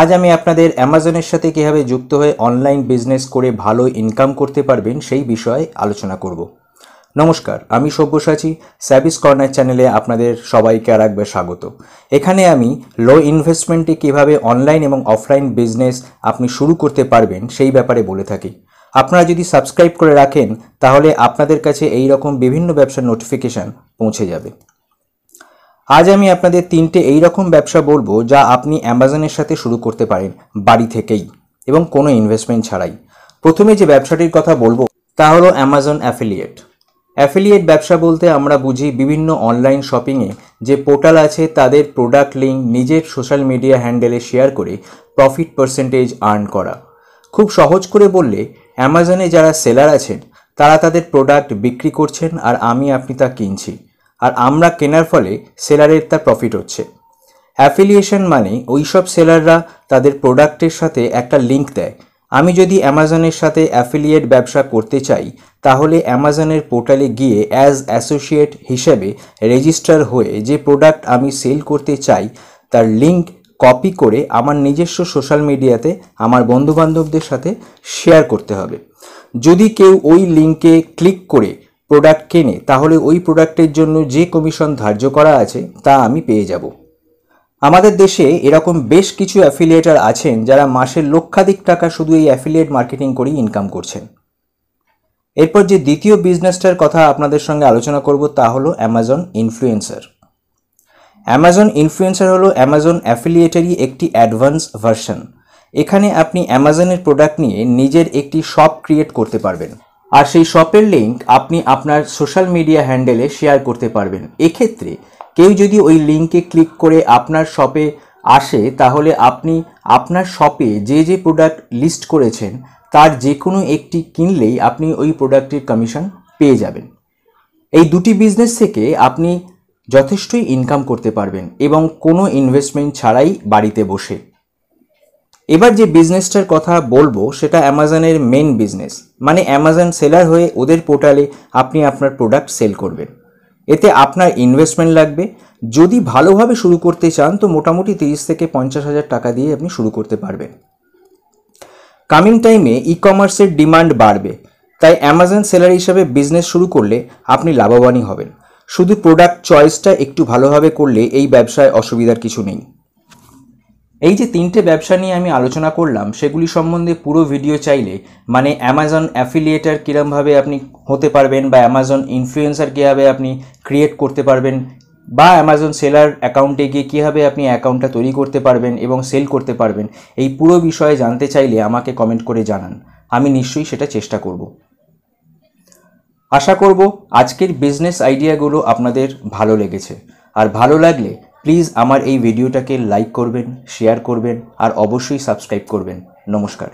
আজ আমি আপনাদের অ্যামাজনের সাথে কীভাবে যুক্ত হয়ে অনলাইন বিজনেস করে ভালো ইনকাম করতে পারবেন সেই বিষয়ে আলোচনা করব নমস্কার আমি সব্যসাচী স্যাবিস কর্নার চ্যানেলে আপনাদের সবাইকে আর একবার স্বাগত এখানে আমি লো ইনভেস্টমেন্টে কীভাবে অনলাইন এবং অফলাইন বিজনেস আপনি শুরু করতে পারবেন সেই ব্যাপারে বলে থাকি আপনারা যদি সাবস্ক্রাইব করে রাখেন তাহলে আপনাদের কাছে এই রকম বিভিন্ন ব্যবসার নোটিফিকেশান পৌঁছে যাবে আজ আমি আপনাদের তিনটে এই রকম ব্যবসা বলবো যা আপনি অ্যামাজনের সাথে শুরু করতে পারেন বাড়ি থেকেই এবং কোনো ইনভেস্টমেন্ট ছাড়াই প্রথমে যে ব্যবসাটির কথা বলবো তা হলো অ্যামাজন অ্যাফিলিয়েট অ্যাফিলিয়েট ব্যবসা বলতে আমরা বুঝি বিভিন্ন অনলাইন শপিংয়ে যে পোর্টাল আছে তাদের প্রোডাক্ট লিঙ্ক নিজের সোশ্যাল মিডিয়া হ্যান্ডেলে শেয়ার করে প্রফিট পার্সেন্টেজ আর্ন করা খুব সহজ করে বললে অ্যামাজনে যারা সেলার আছেন তারা তাদের প্রোডাক্ট বিক্রি করছেন আর আমি আপনি তা কিনছি আর আমরা কেনার ফলে সেলারের তার প্রফিট হচ্ছে অ্যাফিলিয়েশন মানে ওই সব সেলাররা তাদের প্রোডাক্টের সাথে একটা লিঙ্ক দেয় আমি যদি অ্যামাজনের সাথে অ্যাফিলিয়েট ব্যবসা করতে চাই তাহলে অ্যামাজনের পোর্টালে গিয়ে অ্যাজ অ্যাসোসিয়েট হিসেবে রেজিস্টার হয়ে যে প্রোডাক্ট আমি সেল করতে চাই তার লিঙ্ক কপি করে আমার নিজস্ব সোশ্যাল মিডিয়াতে আমার বন্ধুবান্ধবদের সাথে শেয়ার করতে হবে যদি কেউ ওই লিঙ্কে ক্লিক করে প্রোডাক্ট কেনে তাহলে ওই প্রোডাক্টের জন্য যে কমিশন ধার্য করা আছে তা আমি পেয়ে যাব আমাদের দেশে এরকম বেশ কিছু অ্যাফিলিয়েটার আছেন যারা মাসের লক্ষাধিক টাকা শুধু এই অ্যাফিলিয়েট মার্কেটিং করেই ইনকাম করছেন এরপর যে দ্বিতীয় বিজনেসটার কথা আপনাদের সঙ্গে আলোচনা করব তা হলো অ্যামাজন ইনফ্লুয়েন্সার অ্যামাজন ইনফ্লুয়েন্সার হলো অ্যামাজন অ্যাফিলিয়েটারই একটি অ্যাডভান্স ভার্সন এখানে আপনি অ্যামাজনের প্রোডাক্ট নিয়ে নিজের একটি শপ ক্রিয়েট করতে পারবেন আর সেই শপের লিঙ্ক আপনি আপনার সোশ্যাল মিডিয়া হ্যান্ডেলে শেয়ার করতে পারবেন এক্ষেত্রে কেউ যদি ওই লিঙ্কে ক্লিক করে আপনার শপে আসে তাহলে আপনি আপনার শপে যে যে প্রোডাক্ট লিস্ট করেছেন তার যে কোনো একটি কিনলেই আপনি ওই প্রোডাক্টের কমিশন পেয়ে যাবেন এই দুটি বিজনেস থেকে আপনি যথেষ্টই ইনকাম করতে পারবেন এবং কোনো ইনভেস্টমেন্ট ছাড়াই বাড়িতে বসে এবার যে বিজনেসটার কথা বলবো সেটা অ্যামাজনের মেন বিজনেস মানে অ্যামাজন সেলার হয়ে ওদের পোর্টালে আপনি আপনার প্রোডাক্ট সেল করবেন এতে আপনার ইনভেস্টমেন্ট লাগবে যদি ভালোভাবে শুরু করতে চান তো মোটামুটি তিরিশ থেকে পঞ্চাশ হাজার টাকা দিয়ে আপনি শুরু করতে পারবেন কামিং টাইমে ই কমার্সের ডিমান্ড বাড়বে তাই অ্যামাজন সেলার হিসাবে বিজনেস শুরু করলে আপনি লাভবানই হবেন শুধু প্রোডাক্ট চয়েসটা একটু ভালোভাবে করলে এই ব্যবসায় অসুবিধার কিছু নেই এই যে তিনটে ব্যবসা নিয়ে আমি আলোচনা করলাম সেগুলি সম্বন্ধে পুরো ভিডিও চাইলে মানে অ্যামাজন অ্যাফিলিয়েটার কীরমভাবে আপনি হতে পারবেন বা অ্যামাজন ইনফ্লুয়েন্সার কীভাবে আপনি ক্রিয়েট করতে পারবেন বা অ্যামাজন সেলার অ্যাকাউন্টে গিয়ে কীভাবে আপনি অ্যাকাউন্টটা তৈরি করতে পারবেন এবং সেল করতে পারবেন এই পুরো বিষয়ে জানতে চাইলে আমাকে কমেন্ট করে জানান আমি নিশ্চয়ই সেটা চেষ্টা করব আশা করব আজকের বিজনেস আইডিয়াগুলো আপনাদের ভালো লেগেছে আর ভালো লাগলে প্লিজ আমার এই ভিডিওটাকে লাইক করবেন শেয়ার করবেন আর অবশ্যই সাবস্ক্রাইব করবেন নমস্কার